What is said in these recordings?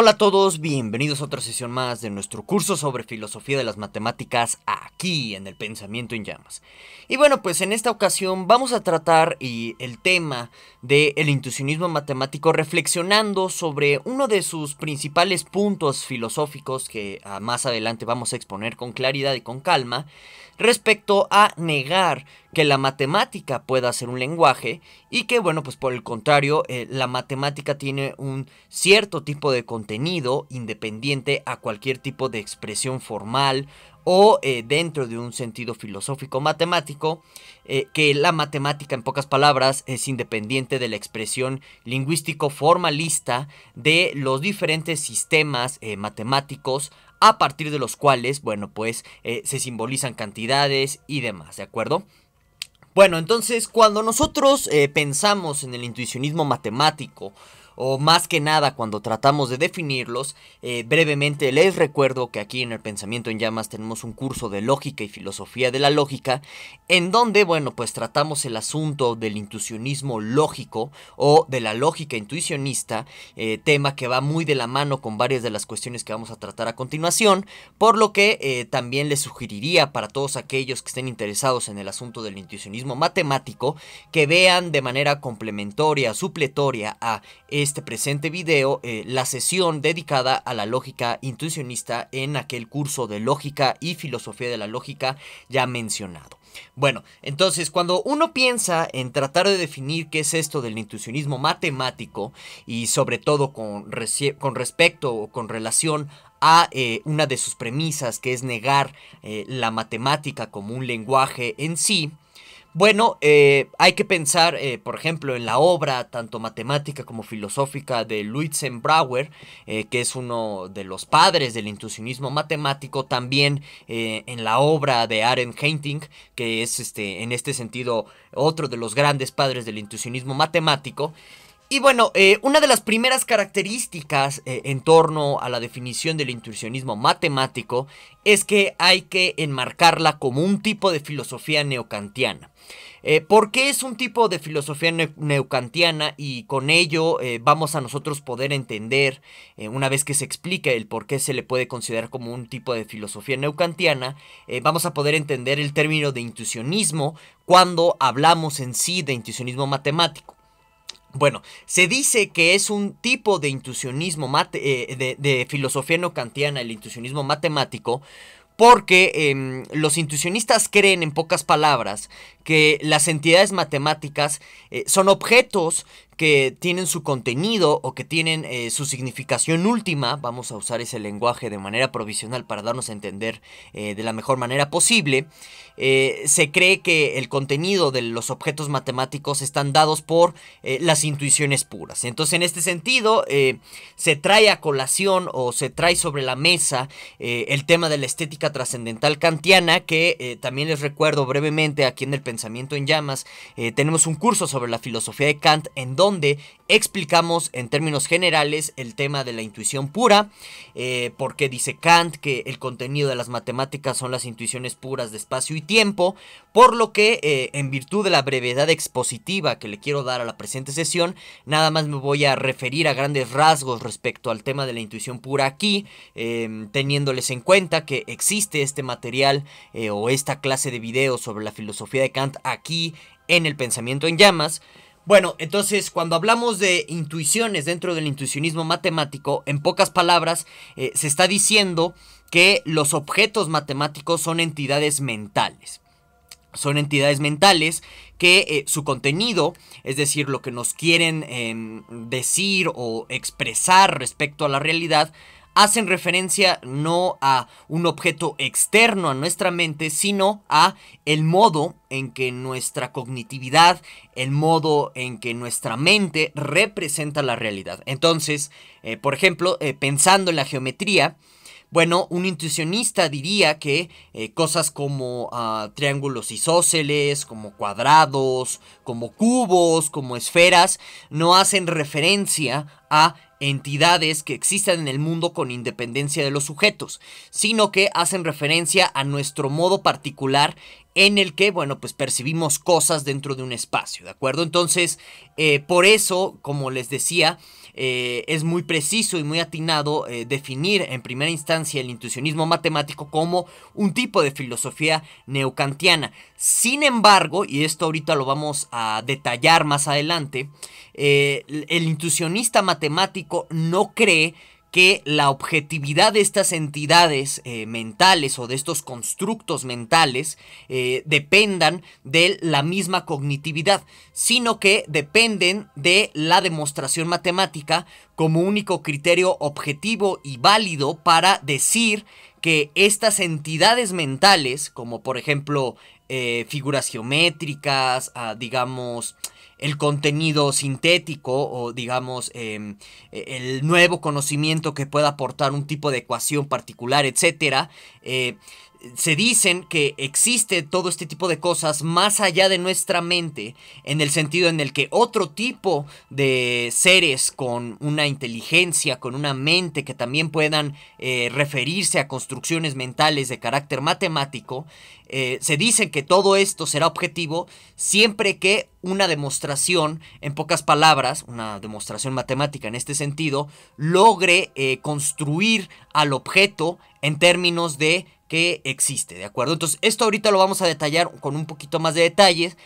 Hola a todos, bienvenidos a otra sesión más de nuestro curso sobre filosofía de las matemáticas aquí en el pensamiento en llamas. Y bueno, pues en esta ocasión vamos a tratar y el tema del el intuicionismo matemático reflexionando sobre uno de sus principales puntos filosóficos que ah, más adelante vamos a exponer con claridad y con calma respecto a negar que la matemática pueda ser un lenguaje y que, bueno, pues por el contrario, eh, la matemática tiene un cierto tipo de contenido independiente a cualquier tipo de expresión formal o eh, dentro de un sentido filosófico matemático, eh, que la matemática en pocas palabras es independiente de la expresión lingüístico formalista de los diferentes sistemas matemáticos a partir de los cuales, bueno, pues se simbolizan cantidades y demás, ¿de acuerdo? Bueno, entonces cuando nosotros eh, pensamos en el intuicionismo matemático, o más que nada cuando tratamos de definirlos, eh, brevemente les recuerdo que aquí en el Pensamiento en Llamas tenemos un curso de lógica y filosofía de la lógica, en donde, bueno, pues tratamos el asunto del intuicionismo lógico o de la lógica intuicionista, eh, tema que va muy de la mano con varias de las cuestiones que vamos a tratar a continuación, por lo que eh, también les sugeriría para todos aquellos que estén interesados en el asunto del intuicionismo matemático que vean de manera complementaria, supletoria a este presente video eh, la sesión dedicada a la lógica intuicionista en aquel curso de lógica y filosofía de la lógica ya mencionado. Bueno, entonces cuando uno piensa en tratar de definir qué es esto del intuicionismo matemático y sobre todo con, respecto o con relación a eh, una de sus premisas que es negar eh, la matemática como un lenguaje en sí, bueno, eh, hay que pensar, eh, por ejemplo, en la obra tanto matemática como filosófica de Luitzenbrauer, eh, que es uno de los padres del intuicionismo matemático, también eh, en la obra de Aaron Heinting, que es este, en este sentido otro de los grandes padres del intuicionismo matemático. Y bueno, eh, una de las primeras características eh, en torno a la definición del intuicionismo matemático es que hay que enmarcarla como un tipo de filosofía neocantiana. Eh, ¿Por qué es un tipo de filosofía neocantiana y con ello eh, vamos a nosotros poder entender, una vez que se explique el por qué se le puede considerar como un tipo de filosofía neocantiana, vamos a poder entender el término de intuicionismo cuando hablamos en sí de intuicionismo matemático? Bueno, se dice que es un tipo de intuicionismo eh, de, filosofía no kantiana, el intuicionismo matemático, porque em, los intuicionistas creen, en pocas palabras, que las entidades matemáticas eh, son objetos que tienen su contenido o que tienen eh, su significación última, vamos a usar ese lenguaje de manera provisional para darnos a entender eh, de la mejor manera posible, eh, se cree que el contenido de los objetos matemáticos están dados por las intuiciones puras. Entonces, en este sentido, se trae a colación o se trae sobre la mesa el tema de la estética trascendental kantiana, que también les recuerdo brevemente aquí en el Pensamiento en Llamas, tenemos un curso sobre la filosofía de Kant en dos donde explicamos en términos generales el tema de la intuición pura, eh, porque dice Kant que el contenido de las matemáticas son las intuiciones puras de espacio y tiempo, por lo que eh, en virtud de la brevedad expositiva que le quiero dar a la presente sesión, nada más me voy a referir a grandes rasgos respecto al tema de la intuición pura aquí, em, teniéndoles en cuenta que existe este material eh, o esta clase de videos sobre la filosofía de Kant aquí en el pensamiento en llamas, bueno, entonces cuando hablamos de intuiciones dentro del intuicionismo matemático, en pocas palabras, eh, se está diciendo que los objetos matemáticos son entidades mentales. Son entidades mentales que eh, su contenido, es decir, lo que nos quieren em, decir o expresar respecto a la realidad, hacen referencia no a un objeto externo a nuestra mente, sino a el modo en que nuestra cognitividad, el modo en que nuestra mente representa la realidad. Entonces, eh, por ejemplo, eh, pensando en la geometría, bueno, un intuicionista diría que eh, cosas como ah, triángulos isósceles, como cuadrados, como cubos, como esferas, no hacen referencia a entidades que existen en el mundo con independencia de los sujetos, sino que hacen referencia a nuestro modo particular en el que, bueno, pues percibimos cosas dentro de un espacio, ¿de acuerdo? Entonces, eh, por eso, como les decía, eh, es muy preciso y muy atinado eh, definir en primera instancia el intuicionismo matemático como un tipo de filosofía neocantiana. Sin embargo, y esto ahorita lo vamos a detallar más adelante, eh, el intuicionista matemático no cree que la objetividad de estas entidades eh, mentales o de estos constructos mentales eh, dependan de la misma cognitividad, sino que dependen de la demostración matemática como único criterio objetivo y válido para decir que estas entidades mentales, como por ejemplo eh, figuras geométricas, ah, digamos, el contenido sintético o digamos em, e, el nuevo conocimiento que pueda aportar un tipo de ecuación particular, etcétera. Eh, se dicen que existe todo este tipo de cosas más allá de nuestra mente, en el sentido en el que otro tipo de seres con una inteligencia, con una mente que también puedan eh, referirse a construcciones mentales de carácter matemático, eh, se dicen que todo esto será objetivo siempre que una demostración, en pocas palabras, una demostración matemática en este sentido, logre eh, construir al objeto en términos de que existe, ¿de acuerdo? Entonces, esto ahorita lo vamos a detallar con un poquito más de detalles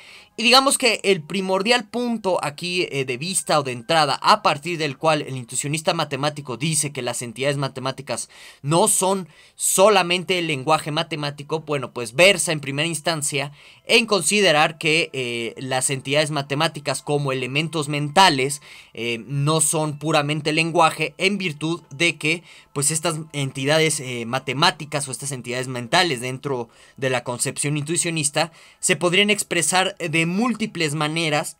digamos que el primordial punto aquí eh, de vista o de entrada a partir del cual el intuicionista matemático dice que las entidades matemáticas no son solamente el lenguaje matemático, bueno, pues versa en primera instancia en considerar que eh, las entidades matemáticas como elementos mentales eh, no son puramente lenguaje en virtud de que pues estas entidades matemáticas o estas entidades mentales dentro de la concepción intuicionista se podrían expresar de múltiples maneras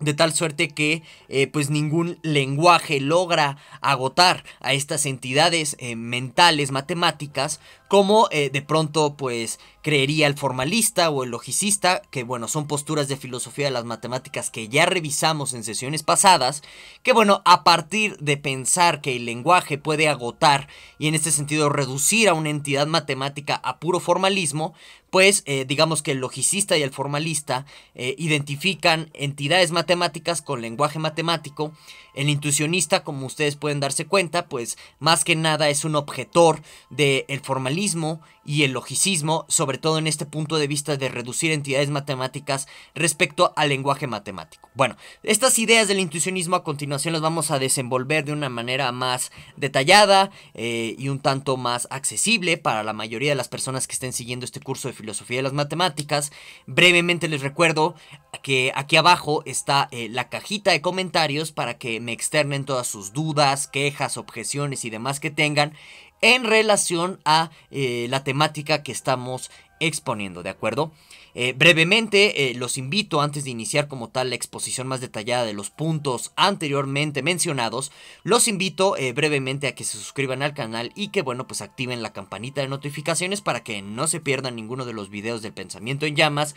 de tal suerte que eh, pues ningún lenguaje logra agotar a estas entidades eh, mentales, matemáticas, como eh, de pronto pues creería el formalista o el logicista, que bueno, son posturas de filosofía de las matemáticas que ya revisamos en sesiones pasadas, que bueno, a partir de pensar que el lenguaje puede agotar y en este sentido reducir a una entidad matemática a puro formalismo, pues eh, digamos que el logicista y el formalista eh, identifican entidades matemáticas con lenguaje matemático el intuicionista, como ustedes pueden darse cuenta, pues más que nada es un objetor del formalismo y el logicismo, sobre todo en este punto de vista de reducir entidades matemáticas respecto al lenguaje matemático. Bueno, estas ideas del intuicionismo a continuación las vamos a desenvolver de una manera más detallada eh, y un tanto más accesible para la mayoría de las personas que estén siguiendo este curso de filosofía de las matemáticas. Brevemente les recuerdo que aquí abajo está eh, la cajita de comentarios para que me externen todas sus dudas, quejas, objeciones y demás que tengan en relación a eh, la temática que estamos exponiendo, ¿de acuerdo? Eh, brevemente, eh, los invito antes de iniciar como tal la exposición más detallada de los puntos anteriormente mencionados, los invito eh, brevemente a que se suscriban al canal y que bueno, pues activen la campanita de notificaciones para que no se pierdan ninguno de los videos del pensamiento en llamas.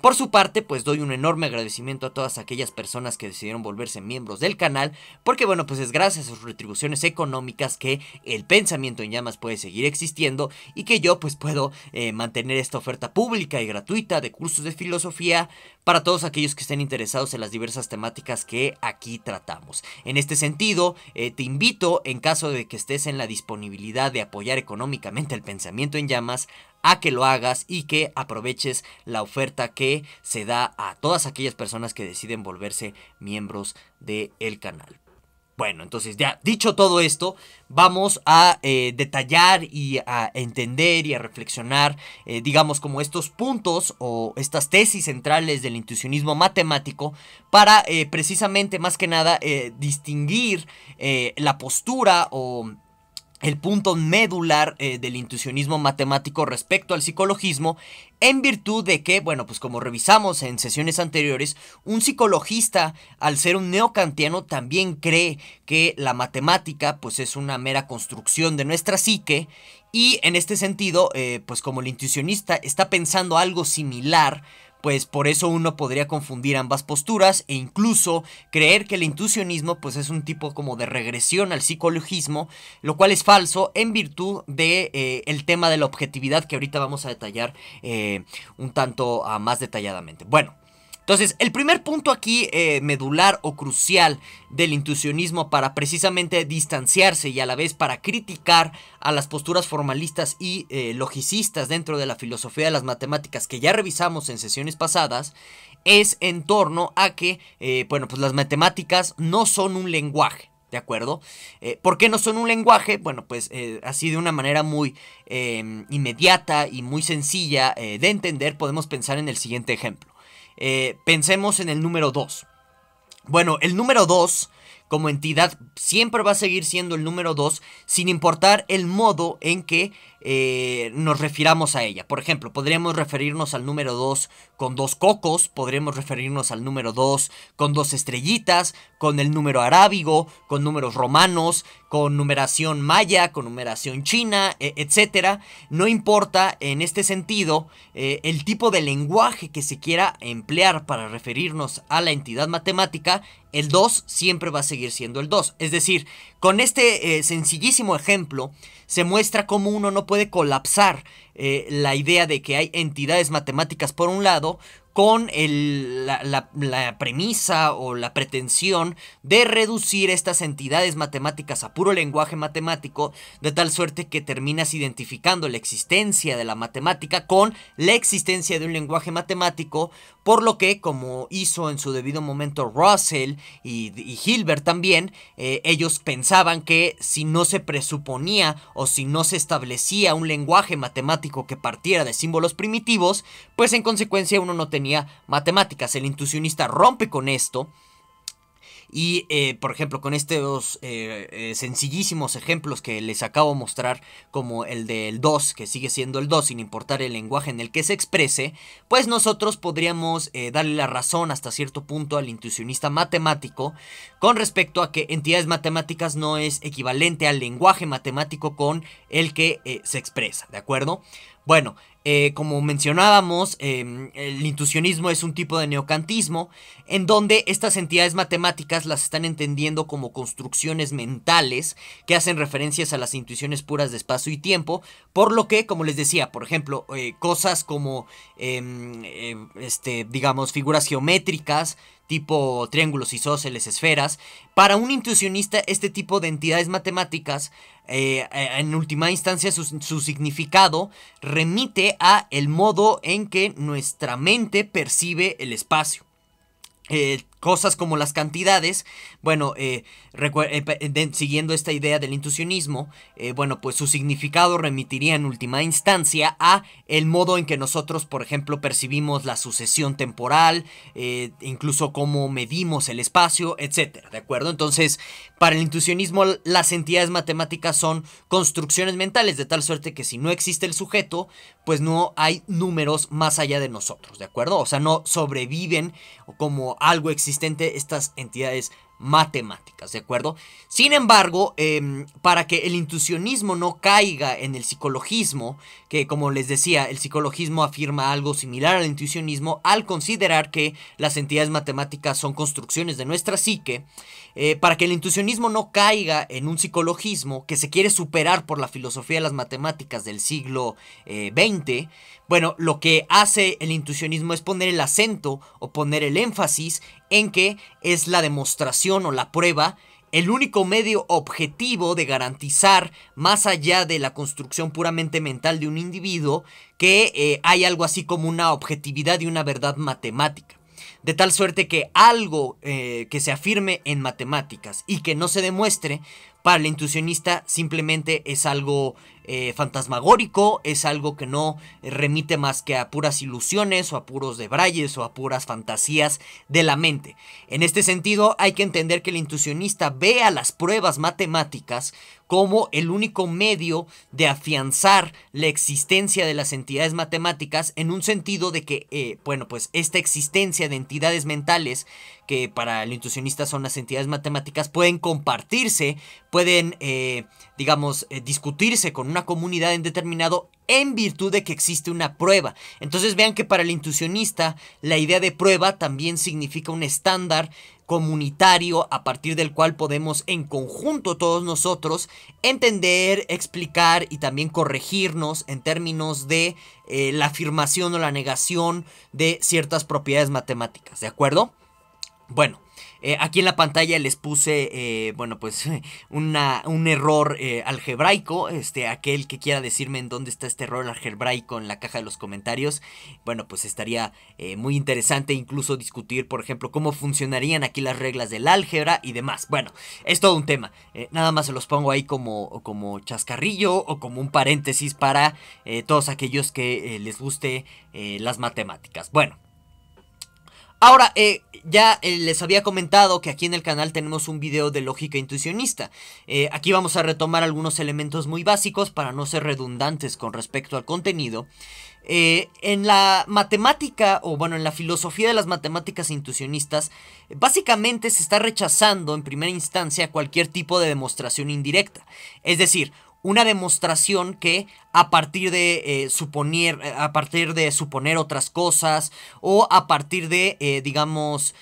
Por su parte, pues doy un enorme agradecimiento a todas aquellas personas que decidieron volverse miembros del canal, porque bueno, pues es gracias a sus retribuciones económicas que el pensamiento en llamas puede seguir existiendo y que yo pues puedo mantener esta oferta pública y gratuita de cursos de filosofía para todos aquellos que estén interesados en las diversas temáticas que aquí tratamos. En este sentido, eh, te invito, en caso de que estés en la disponibilidad de apoyar económicamente el pensamiento en llamas, a que lo hagas y que aproveches la oferta que se da a todas aquellas personas que deciden volverse miembros del el canal. Bueno, entonces ya dicho todo esto, vamos a eh, detallar y a entender y a reflexionar, eh, digamos, como estos puntos o estas tesis centrales del intuicionismo matemático para eh, precisamente, más que nada, distinguir la postura o el punto medular eh, del intuicionismo matemático respecto al psicologismo, en virtud de que, bueno, pues como revisamos en sesiones anteriores, un psicologista, al ser un neocantiano, también cree que la matemática, pues es una mera construcción de nuestra psique, y en este sentido, eh, pues como el intuicionista está pensando algo similar, pues por eso uno podría confundir ambas posturas e incluso creer que el intuicionismo pues es un tipo como de regresión al psicologismo, lo cual es falso en virtud de eh, el tema de la objetividad que ahorita vamos a detallar eh, un tanto ah, más detalladamente. Bueno, entonces, el primer punto aquí eh, medular o crucial del intuicionismo para precisamente distanciarse y a la vez para criticar a las posturas formalistas y eh, logicistas dentro de la filosofía de las matemáticas que ya revisamos en sesiones pasadas, es en torno a que, eh, bueno, pues las matemáticas no son un lenguaje. ¿De acuerdo? ¿Por qué no son un lenguaje? Bueno, pues así de una manera muy inmediata y muy sencilla de entender, podemos pensar en el siguiente ejemplo. Eh, pensemos en el número 2. Bueno, el número 2 como entidad siempre va a seguir siendo el número 2 sin importar el modo en que eh, nos refiramos a ella. Por ejemplo, podríamos referirnos al número 2 con dos cocos, podríamos referirnos al número 2 con dos estrellitas, con el número arábigo, con números romanos, con numeración maya, con numeración china, e, etcétera. No importa en este sentido eh, el tipo de lenguaje que se quiera emplear para referirnos a la entidad matemática, el 2 siempre va a seguir siendo el 2. Es decir, con este eh, sencillísimo ejemplo se muestra cómo uno no puede colapsar eh, la idea de que hay entidades matemáticas por un lado con el, la, premisa o la pretensión de reducir estas entidades matemáticas a puro lenguaje matemático, de tal suerte que terminas identificando la existencia de la matemática con la existencia de un lenguaje matemático, por lo que, como hizo en su debido momento Russell y, Hilbert también, eh, ellos pensaban que si no se presuponía o si no se establecía un lenguaje matemático que partiera de símbolos primitivos, pues en consecuencia uno no tenía matemáticas. El intuicionista rompe con esto. Y, eh, por ejemplo, con estos eh, eh, sencillísimos ejemplos que les acabo de mostrar, como el del 2, que sigue siendo el 2 sin importar el lenguaje en el que se exprese, pues nosotros podríamos darle la razón hasta cierto punto al intuicionista matemático con respecto a que entidades matemáticas no es equivalente al lenguaje matemático con el que se expresa, ¿de acuerdo? Bueno, eh, como mencionábamos, em, el intuicionismo es un tipo de neocantismo en donde estas entidades matemáticas las están entendiendo como construcciones mentales que hacen referencias a las intuiciones puras de espacio y tiempo, por lo que, como les decía, por ejemplo, eh, cosas como, em, eh, este, digamos, figuras geométricas, tipo triángulos isósceles, esferas. Para un intuicionista, este tipo de entidades matemáticas, eh, eh, en última instancia, su, significado remite a el modo en que nuestra mente percibe el espacio. Eh, cosas como las cantidades, bueno, eh, eh, siguiendo esta idea del intuicionismo, eh, bueno, pues su significado remitiría en última instancia a el modo en que nosotros, por ejemplo, percibimos la sucesión temporal, incluso cómo medimos el espacio, etcétera, ¿de acuerdo? Entonces, para el intuicionismo, las entidades matemáticas son construcciones mentales, de tal suerte que si no existe el sujeto, pues no hay números más allá de nosotros, ¿de acuerdo? O sea, no sobreviven como algo existente existente estas entidades matemáticas, ¿de acuerdo? Sin embargo, em, para que el intuicionismo no caiga en el psicologismo, que como les decía, el psicologismo afirma algo similar al intuicionismo al considerar que las entidades matemáticas son construcciones de nuestra psique, eh, para que el intuicionismo no caiga en un psicologismo que se quiere superar por la filosofía de las matemáticas del siglo XX, eh, bueno, lo que hace el intuicionismo es poner el acento o poner el énfasis en que es la demostración o la prueba el único medio objetivo de garantizar, más allá de la construcción puramente mental de un individuo, que eh, hay algo así como una objetividad y una verdad matemática. De tal suerte que algo eh, que se afirme en matemáticas y que no se demuestre, para el intuicionista simplemente es algo eh, fantasmagórico, es algo que no remite más que a puras ilusiones o a puros debrayes o a puras fantasías de la mente. En este sentido, hay que entender que el intuicionista ve a las pruebas matemáticas como el único medio de afianzar la existencia de las entidades matemáticas en un sentido de que, eh, bueno, pues esta existencia de entidades mentales, que para el intuicionista son las entidades matemáticas, pueden compartirse, pueden, eh, digamos, discutirse con una comunidad en determinado en virtud de que existe una prueba. Entonces vean que para el intuicionista la idea de prueba también significa un estándar comunitario a partir del cual podemos en conjunto todos nosotros entender, explicar y también corregirnos en términos de eh, la afirmación o la negación de ciertas propiedades matemáticas, ¿de acuerdo? Bueno, eh, aquí en la pantalla les puse, eh, bueno, pues una, un error eh, algebraico. Este, aquel que quiera decirme en dónde está este error algebraico en la caja de los comentarios. Bueno, pues estaría muy interesante incluso discutir, por ejemplo, cómo funcionarían aquí las reglas del álgebra y demás. Bueno, es todo un tema. nada más se los pongo ahí como, como chascarrillo o como un paréntesis para todos aquellos que les guste las matemáticas. Bueno. Ahora, eh, ya eh, les había comentado que aquí en el canal tenemos un video de lógica intuicionista. Eh, aquí vamos a retomar algunos elementos muy básicos para no ser redundantes con respecto al contenido. en la matemática, o bueno, en la filosofía de las matemáticas intuicionistas, básicamente se está rechazando en primera instancia cualquier tipo de demostración indirecta. Es decir, una demostración que a partir de eh, suponer, eh, a partir de suponer otras cosas o a partir de, eh, digamos,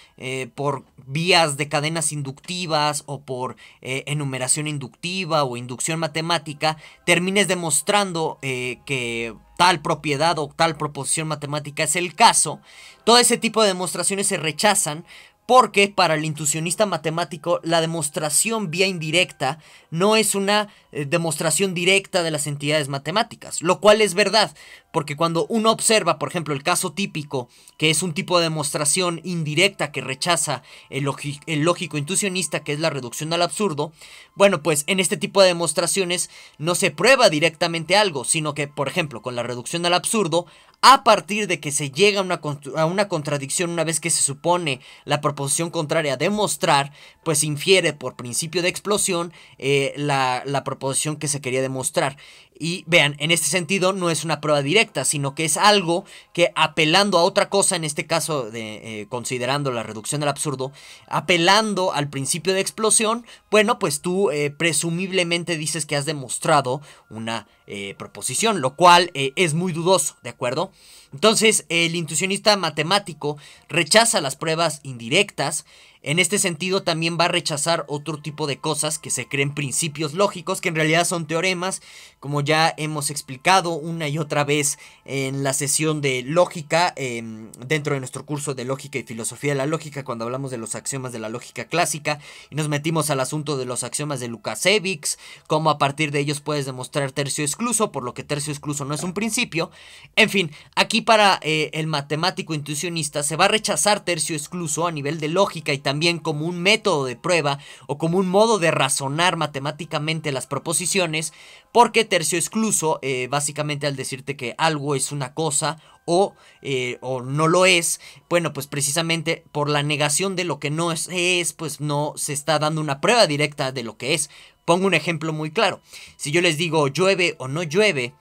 por vías de cadenas inductivas o por enumeración inductiva o inducción matemática, termines demostrando que tal propiedad o tal proposición matemática es el caso, todo ese tipo de demostraciones se rechazan porque para el intuicionista matemático la demostración vía indirecta no es una eh, demostración directa de las entidades matemáticas, lo cual es verdad, porque cuando uno observa, por ejemplo, el caso típico, que es un tipo de demostración indirecta que rechaza el lógico intuicionista, que es la reducción al absurdo, bueno, pues en este tipo de demostraciones no se prueba directamente algo, sino que, por ejemplo, con la reducción al absurdo, a partir de que se llega a una, una, contradicción una vez que se supone la proposición contraria a demostrar pues infiere por principio de explosión eh, la, la, proposición que se quería demostrar. Y vean, en este sentido no es una prueba directa, sino que es algo que apelando a otra cosa, en este caso de, eh, considerando la reducción del absurdo, apelando al principio de explosión, bueno, pues tú eh, presumiblemente dices que has demostrado una eh, proposición, lo cual es muy dudoso, ¿de acuerdo? Entonces, el intuicionista matemático rechaza las pruebas indirectas en este sentido también va a rechazar otro tipo de cosas que se creen principios lógicos, que en realidad son teoremas, como ya hemos explicado una y otra vez en la sesión de lógica, em, dentro de nuestro curso de lógica y filosofía de la lógica, cuando hablamos de los axiomas de la lógica clásica, y nos metimos al asunto de los axiomas de Lukasevich, cómo a partir de ellos puedes demostrar tercio excluso, por lo que tercio excluso no es un principio. En fin, aquí para eh, el matemático intuicionista se va a rechazar tercio excluso a nivel de lógica y también también como un método de prueba o como un modo de razonar matemáticamente las proposiciones, porque tercio excluso, eh, básicamente al decirte que algo es una cosa o, eh, o, no lo es, bueno, pues precisamente por la negación de lo que no es, es, pues no se está dando una prueba directa de lo que es. Pongo un ejemplo muy claro. Si yo les digo llueve o no llueve,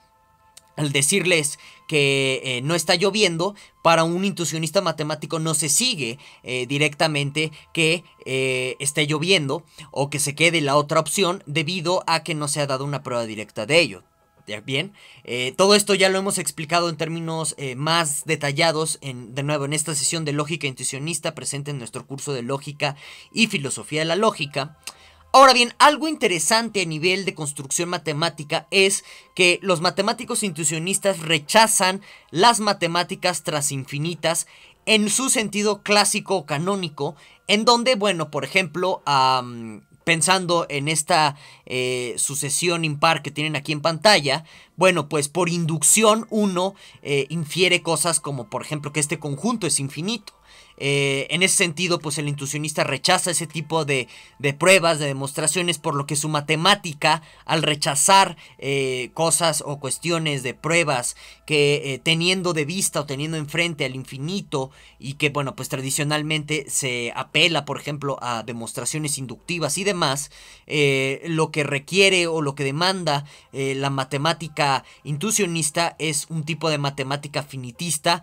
al decirles que eh, no está lloviendo, para un intuicionista matemático no se sigue eh, directamente que eh, esté lloviendo o que se quede la otra opción debido a que no se ha dado una prueba directa de ello. Bien, todo esto ya lo hemos explicado en términos más detallados, de nuevo, en esta sesión de lógica intuicionista presente en nuestro curso de lógica y filosofía de la lógica. Ahora bien, algo interesante a nivel de construcción matemática es que los matemáticos intuicionistas rechazan las matemáticas tras infinitas en su sentido clásico o canónico, en donde, bueno, por ejemplo, pensando en esta eh, sucesión impar que tienen aquí en pantalla, bueno, pues por inducción uno eh, infiere cosas como, por ejemplo, que este conjunto es infinito. Eh, en ese sentido, pues el intuicionista rechaza ese tipo de, pruebas, de demostraciones, por lo que su matemática, al rechazar eh, cosas o cuestiones de pruebas que eh, teniendo de vista o teniendo enfrente al infinito y que, bueno, pues tradicionalmente se apela, por ejemplo, a demostraciones inductivas y demás, lo que requiere o lo que demanda la matemática intuicionista es un tipo de matemática finitista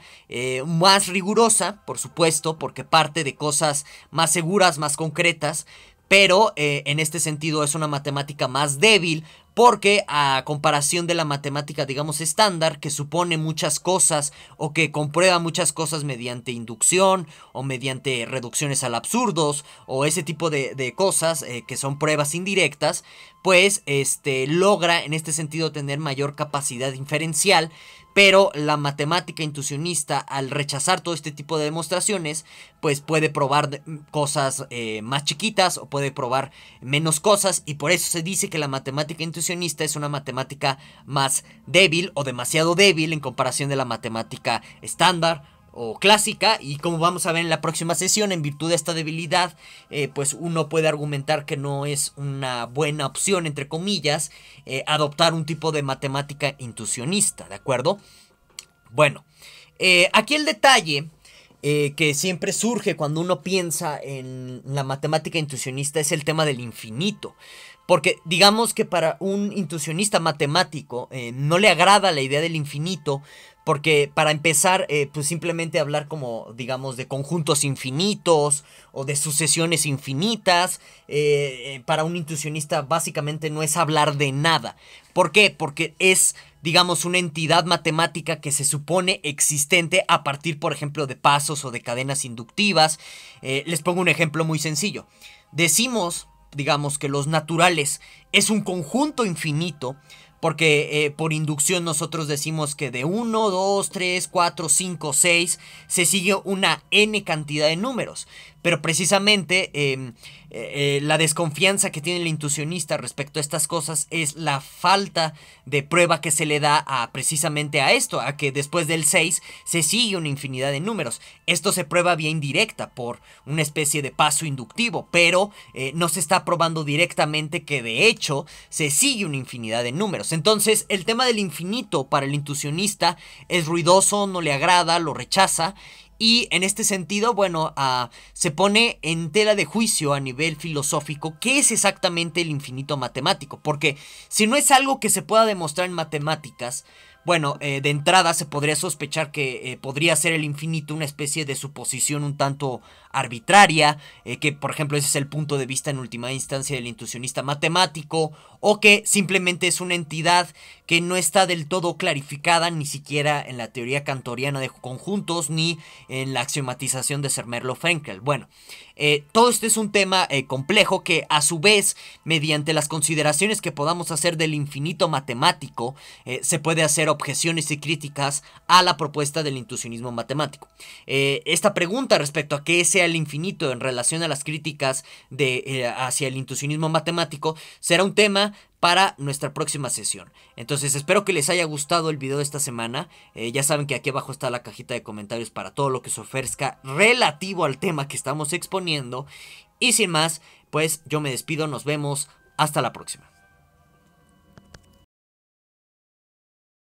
más rigurosa, por supuesto, porque parte de cosas más seguras, más concretas, pero eh, en este sentido es una matemática más débil porque a comparación de la matemática, digamos, estándar, que supone muchas cosas o que comprueba muchas cosas mediante inducción o mediante reducciones al absurdos o ese tipo de, cosas eh, que son pruebas indirectas, pues este, logra en este sentido tener mayor capacidad inferencial pero la matemática intuicionista al rechazar todo este tipo de demostraciones, pues puede probar mm, cosas eh, más chiquitas o puede probar menos cosas y por eso se dice que la matemática intuicionista es una matemática más débil o demasiado débil en comparación de la matemática estándar o clásica y como vamos a ver en la próxima sesión en virtud de esta debilidad eh, pues uno puede argumentar que no es una buena opción entre comillas eh, adoptar un tipo de matemática intuicionista de acuerdo bueno eh, aquí el detalle que siempre surge cuando uno piensa en la matemática intuicionista es el tema del infinito porque digamos que para un intuicionista matemático no le agrada la idea del infinito porque para empezar, eh, pues simplemente hablar como, digamos, de conjuntos infinitos o de sucesiones infinitas, eh, eh, para un intuicionista básicamente no es hablar de nada. ¿Por qué? Porque es, digamos, una entidad matemática que se supone existente a partir, por ejemplo, de pasos o de cadenas inductivas. les pongo un ejemplo muy sencillo. Decimos, digamos, que los naturales es un conjunto infinito porque eh, por inducción nosotros decimos que de 1, 2, 3, 4, 5, 6 se sigue una n cantidad de números. Pero precisamente em, eh, eh, la desconfianza que tiene el intuicionista respecto a estas cosas es la falta de prueba que se le da a precisamente a esto, a que después del 6 se sigue una infinidad de números. Esto se prueba bien indirecta por una especie de paso inductivo, pero eh, no se está probando directamente que de hecho se sigue una infinidad de números. Entonces el tema del infinito para el intuicionista es ruidoso, no le agrada, lo rechaza y en este sentido, bueno, ah, se pone en tela de juicio a nivel filosófico qué es exactamente el infinito matemático, porque si no es algo que se pueda demostrar en matemáticas, bueno, eh, de entrada se podría sospechar que eh, podría ser el infinito una especie de suposición un tanto arbitraria, eh, que por ejemplo ese es el punto de vista en última instancia del intuicionista matemático, o que simplemente es una entidad que no está del todo clarificada ni siquiera en la teoría cantoriana de conjuntos ni en la axiomatización de Sermerlo-Frenkel. Bueno, eh, todo este es un tema eh, complejo que a su vez, mediante las consideraciones que podamos hacer del infinito matemático, eh, se puede hacer objeciones y críticas a la propuesta del intuicionismo matemático. esta pregunta respecto a qué sea el infinito en relación a las críticas de, hacia el intuicionismo matemático será un tema para nuestra próxima sesión. Entonces espero que les haya gustado el video de esta semana. Eh, ya saben que aquí abajo está la cajita de comentarios para todo lo que se ofrezca relativo al tema que estamos exponiendo. Y sin más, pues yo me despido, nos vemos, hasta la próxima.